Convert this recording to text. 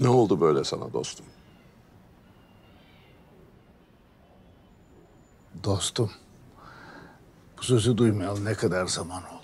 Ne oldu böyle sana dostum? Dostum, bu sözü duymayalı ne kadar zaman oldu.